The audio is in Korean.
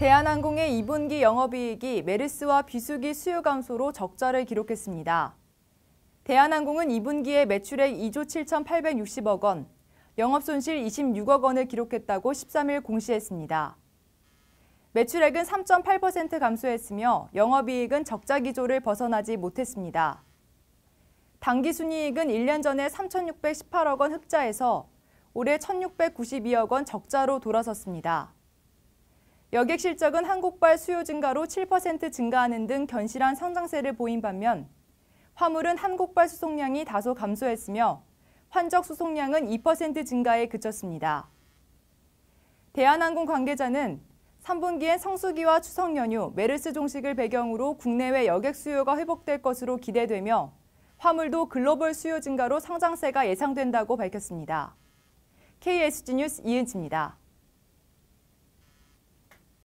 대한항공의 2분기 영업이익이 메르스와 비수기 수요 감소로 적자를 기록했습니다. 대한항공은 2분기에 매출액 2조 7,860억 원, 영업손실 26억 원을 기록했다고 13일 공시했습니다. 매출액은 3.8% 감소했으며 영업이익은 적자 기조를 벗어나지 못했습니다. 당기순이익은 1년 전에 3,618억 원 흑자에서 올해 1,692억 원 적자로 돌아섰습니다. 여객 실적은 한국발 수요 증가로 7% 증가하는 등 견실한 성장세를 보인 반면 화물은 한국발 수송량이 다소 감소했으며 환적 수송량은 2% 증가에 그쳤습니다. 대한항공 관계자는 3분기엔 성수기와 추석 연휴, 메르스 종식을 배경으로 국내외 여객 수요가 회복될 것으로 기대되며 화물도 글로벌 수요 증가로 성장세가 예상된다고 밝혔습니다. KSG 뉴스 이은지입니다.